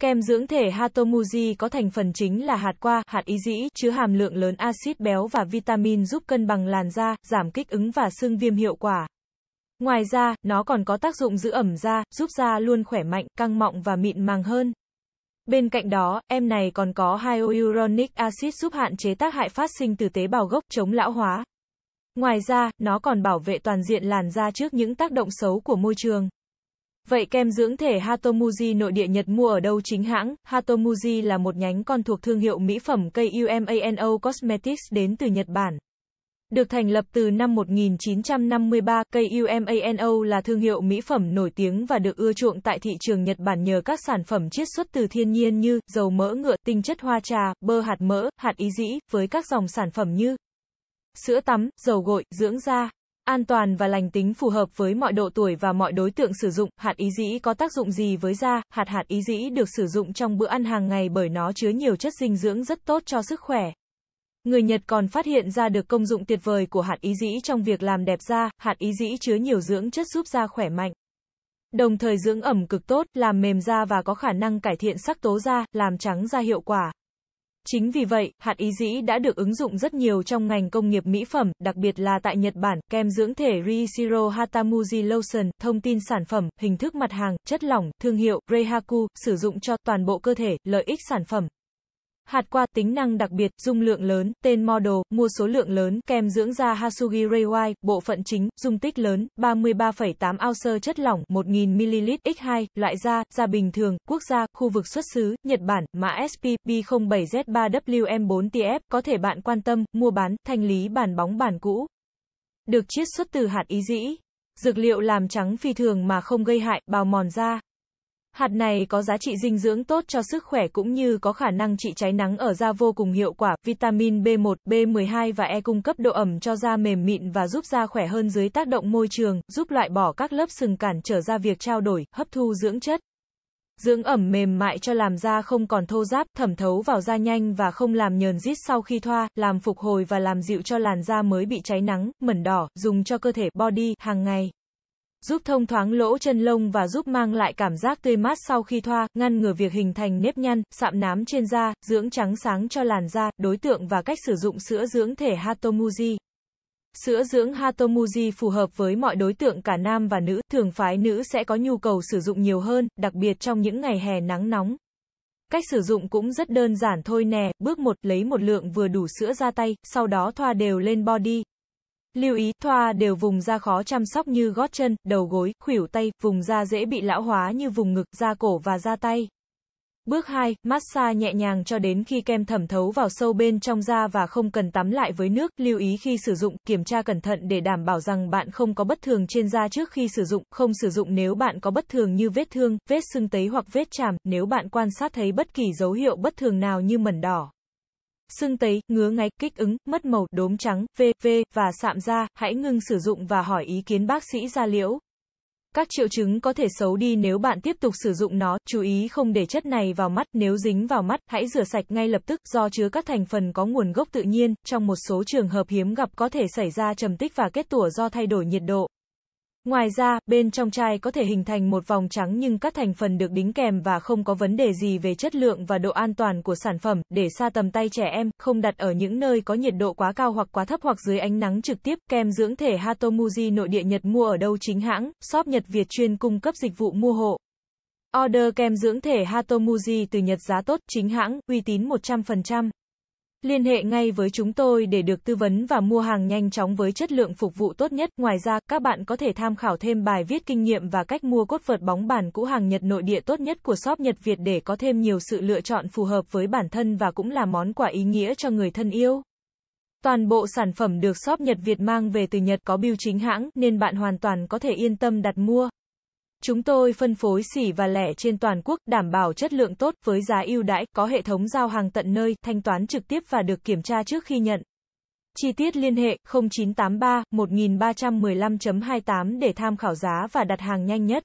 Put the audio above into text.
Kem dưỡng thể Hatomuji có thành phần chính là hạt qua, hạt ý dĩ, chứa hàm lượng lớn axit béo và vitamin giúp cân bằng làn da, giảm kích ứng và sưng viêm hiệu quả. Ngoài ra, nó còn có tác dụng giữ ẩm da, giúp da luôn khỏe mạnh, căng mọng và mịn màng hơn. Bên cạnh đó, em này còn có hyaluronic acid giúp hạn chế tác hại phát sinh từ tế bào gốc chống lão hóa. Ngoài ra, nó còn bảo vệ toàn diện làn da trước những tác động xấu của môi trường. Vậy kem dưỡng thể Hatomuji nội địa Nhật mua ở đâu chính hãng? Hatomuji là một nhánh con thuộc thương hiệu mỹ phẩm KUMANO Cosmetics đến từ Nhật Bản. Được thành lập từ năm 1953, KUMANO là thương hiệu mỹ phẩm nổi tiếng và được ưa chuộng tại thị trường Nhật Bản nhờ các sản phẩm chiết xuất từ thiên nhiên như dầu mỡ ngựa, tinh chất hoa trà, bơ hạt mỡ, hạt ý dĩ, với các dòng sản phẩm như sữa tắm, dầu gội, dưỡng da, an toàn và lành tính phù hợp với mọi độ tuổi và mọi đối tượng sử dụng. Hạt ý dĩ có tác dụng gì với da? Hạt hạt ý dĩ được sử dụng trong bữa ăn hàng ngày bởi nó chứa nhiều chất dinh dưỡng rất tốt cho sức khỏe. Người Nhật còn phát hiện ra được công dụng tuyệt vời của hạt ý dĩ trong việc làm đẹp da, hạt ý dĩ chứa nhiều dưỡng chất giúp da khỏe mạnh. Đồng thời dưỡng ẩm cực tốt, làm mềm da và có khả năng cải thiện sắc tố da, làm trắng da hiệu quả. Chính vì vậy, hạt ý dĩ đã được ứng dụng rất nhiều trong ngành công nghiệp mỹ phẩm, đặc biệt là tại Nhật Bản, kem dưỡng thể Reisiro Hatamuji Lotion, thông tin sản phẩm, hình thức mặt hàng, chất lỏng, thương hiệu, Reihaku, sử dụng cho toàn bộ cơ thể, lợi ích sản phẩm hạt qua tính năng đặc biệt, dung lượng lớn, tên model, mua số lượng lớn, kèm dưỡng da Hasugi Reywai, bộ phận chính, dung tích lớn, 33,8 ounce chất lỏng, 1000ml, X2, loại da, da bình thường, quốc gia, khu vực xuất xứ, Nhật Bản, mã SP, B07Z3WM4TF, có thể bạn quan tâm, mua bán, thanh lý bản bóng bản cũ. Được chiết xuất từ hạt ý dĩ. Dược liệu làm trắng phi thường mà không gây hại, bào mòn da, Hạt này có giá trị dinh dưỡng tốt cho sức khỏe cũng như có khả năng trị cháy nắng ở da vô cùng hiệu quả. Vitamin B1, B12 và E cung cấp độ ẩm cho da mềm mịn và giúp da khỏe hơn dưới tác động môi trường, giúp loại bỏ các lớp sừng cản trở ra việc trao đổi, hấp thu dưỡng chất. Dưỡng ẩm mềm mại cho làm da không còn thô ráp, thẩm thấu vào da nhanh và không làm nhờn rít sau khi thoa, làm phục hồi và làm dịu cho làn da mới bị cháy nắng, mẩn đỏ, dùng cho cơ thể body hàng ngày giúp thông thoáng lỗ chân lông và giúp mang lại cảm giác tươi mát sau khi thoa, ngăn ngừa việc hình thành nếp nhăn, sạm nám trên da, dưỡng trắng sáng cho làn da, đối tượng và cách sử dụng sữa dưỡng thể Hatomuji. Sữa dưỡng Hatomuji phù hợp với mọi đối tượng cả nam và nữ, thường phái nữ sẽ có nhu cầu sử dụng nhiều hơn, đặc biệt trong những ngày hè nắng nóng. Cách sử dụng cũng rất đơn giản thôi nè, bước 1, lấy một lượng vừa đủ sữa ra tay, sau đó thoa đều lên body. Lưu ý, thoa đều vùng da khó chăm sóc như gót chân, đầu gối, khuỷu tay, vùng da dễ bị lão hóa như vùng ngực, da cổ và da tay. Bước 2, massage nhẹ nhàng cho đến khi kem thẩm thấu vào sâu bên trong da và không cần tắm lại với nước. Lưu ý khi sử dụng, kiểm tra cẩn thận để đảm bảo rằng bạn không có bất thường trên da trước khi sử dụng, không sử dụng nếu bạn có bất thường như vết thương, vết sưng tấy hoặc vết chàm, nếu bạn quan sát thấy bất kỳ dấu hiệu bất thường nào như mẩn đỏ sưng tấy, ngứa ngáy, kích ứng, mất màu, đốm trắng, v.v. và sạm da, hãy ngừng sử dụng và hỏi ý kiến bác sĩ da liễu. Các triệu chứng có thể xấu đi nếu bạn tiếp tục sử dụng nó, chú ý không để chất này vào mắt, nếu dính vào mắt, hãy rửa sạch ngay lập tức, do chứa các thành phần có nguồn gốc tự nhiên, trong một số trường hợp hiếm gặp có thể xảy ra trầm tích và kết tủa do thay đổi nhiệt độ. Ngoài ra, bên trong chai có thể hình thành một vòng trắng nhưng các thành phần được đính kèm và không có vấn đề gì về chất lượng và độ an toàn của sản phẩm, để xa tầm tay trẻ em, không đặt ở những nơi có nhiệt độ quá cao hoặc quá thấp hoặc dưới ánh nắng trực tiếp. Kem dưỡng thể Hatomuji nội địa Nhật mua ở đâu chính hãng, shop Nhật Việt chuyên cung cấp dịch vụ mua hộ. Order kem dưỡng thể Hatomuji từ Nhật giá tốt, chính hãng, uy tín 100%. Liên hệ ngay với chúng tôi để được tư vấn và mua hàng nhanh chóng với chất lượng phục vụ tốt nhất. Ngoài ra, các bạn có thể tham khảo thêm bài viết kinh nghiệm và cách mua cốt vợt bóng bàn cũ hàng Nhật nội địa tốt nhất của shop Nhật Việt để có thêm nhiều sự lựa chọn phù hợp với bản thân và cũng là món quà ý nghĩa cho người thân yêu. Toàn bộ sản phẩm được shop Nhật Việt mang về từ Nhật có bưu chính hãng nên bạn hoàn toàn có thể yên tâm đặt mua. Chúng tôi phân phối xỉ và lẻ trên toàn quốc, đảm bảo chất lượng tốt, với giá ưu đãi, có hệ thống giao hàng tận nơi, thanh toán trực tiếp và được kiểm tra trước khi nhận. Chi tiết liên hệ 0983 1315.28 để tham khảo giá và đặt hàng nhanh nhất.